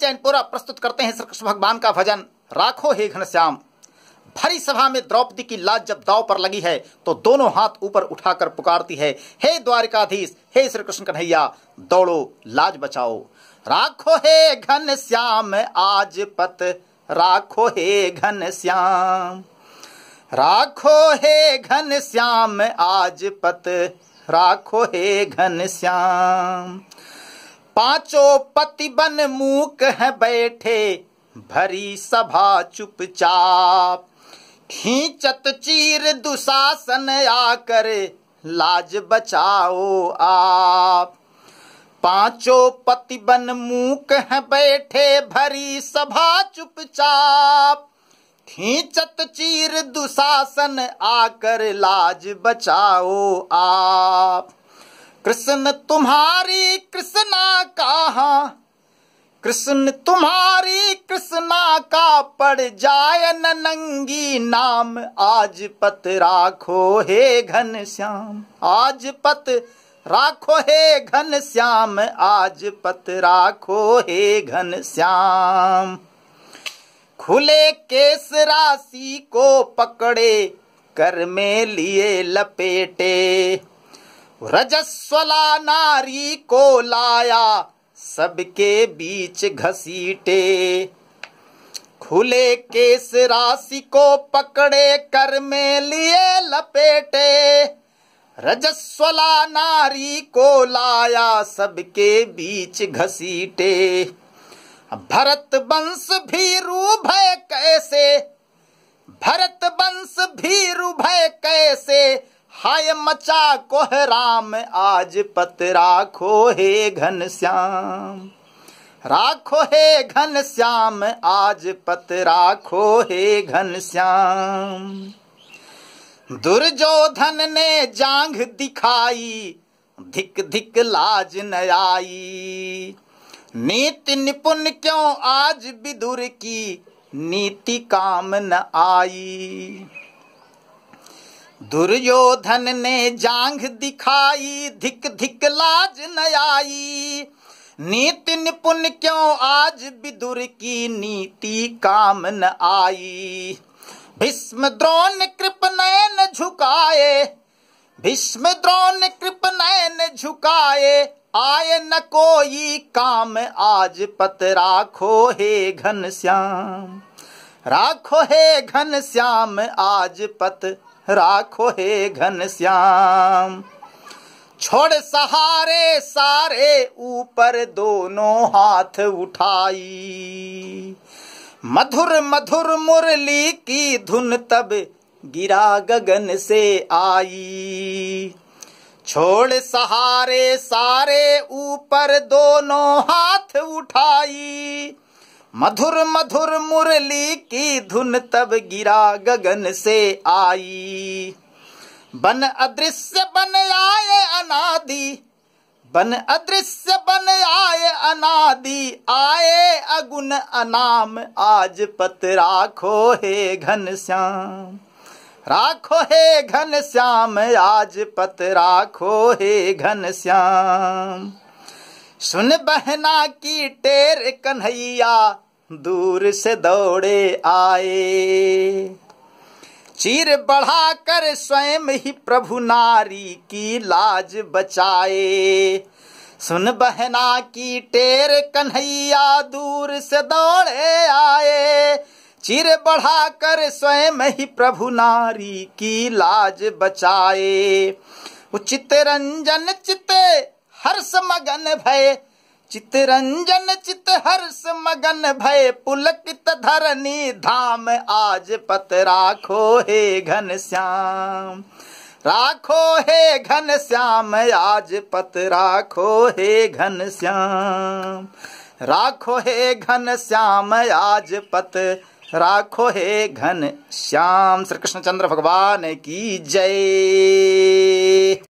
चैनपुरा प्रस्तुत करते हैं श्री कृष्ण भगवान का भजन राखो हे घनश्याम भरी सभा में द्रौपदी की लाज जब दाव पर लगी है तो दोनों हाथ ऊपर उठाकर पुकारती है हे द्वारिकाधीश हे श्री कृष्ण कन्हैया दौड़ो लाज बचाओ राखो हे घनश्याम आज पत राखो हे घनश्याम राखो हे घनश्याम आज पत राखो हे घनश्याम पांचो पति बन मूक है बैठे भरी सभा चुपचाप खींचत चीर दुशासन आकर लाज बचाओ आप पांचो पति बन मूक है बैठे भरी सभा चुपचाप खींचत चीर दुशासन आकर लाज बचाओ आप कृष्ण तुम्हारी कृष्णा कहा कृष्ण तुम्हारी कृष्णा का पड़ जाय नंगी नाम आज पत राखो हे घन श्याम आज पत राखो हे घन श्याम आज पत राखो हे घन श्याम खुले केस राशि को पकड़े कर में लिए लपेटे रजस्वला नारी को लाया सबके बीच घसीटे खुले केस राशि को पकड़े कर में लिए लपेटे रजस्वला नारी को लाया सबके बीच घसीटे भरत वंश भी भय कैसे भरत वंश भी भय कैसे हाय मचा कोह राम आज पत राखो हे घन श्याम राखो हे घन श्याम आज पत राखो हे घन श्याम दुर्जोधन ने जांघ दिखाई धिक धिक लाज न आई नीति निपुण क्यों आज विदुर की नीति काम न आई दुर्योधन ने जांघ दिखाई धिक धिक लाज न आई नीति निपुण क्यों आज विदुर की नीति काम न आई भीष्म द्रोण कृप नयन झुकाए भीष्म द्रोण कृप नयन झुकाए आय न कोई काम आज पत राखो हे घन श्याम राखो हे घन श्याम आज पत राखो हे घन श्याम छोड़ सहारे सारे ऊपर दोनों हाथ उठाई मधुर मधुर मुरली की धुन तब गिरा गगन से आई छोड़ सहारे सारे ऊपर दोनों हाथ उठाई मधुर मधुर मुरली की धुन तब गिरा गगन से आई बन अदृश्य बन आए अनादि बन अदृश्य बन आए अनादि आए अगुन अनाम आज पत राखो हे घन श्याम राखो हे घन श्याम आज पत राखो हे घन श्याम सुन बहना की टेर कन्हैया दूर से दौड़े आए चीर बढ़ा कर स्वयं ही प्रभु नारी की लाज बचाए सुन बहना की टेर कन्हैया दूर से दौड़े आए चिर बढ़ा कर स्वयं ही प्रभु नारी की लाज बचाए उचित रंजन चिते हर्ष मगन भय चित रंजन चित हर्ष मगन भय पुलकित धरनी धाम आज पत राखो हे घन श्याम राखो हे घन श्याम आज पत राखो हे घन श्याम राखो हे घन श्याम आज पत राखो हे घन श्याम श्री कृष्णचंद्र भगवान की जय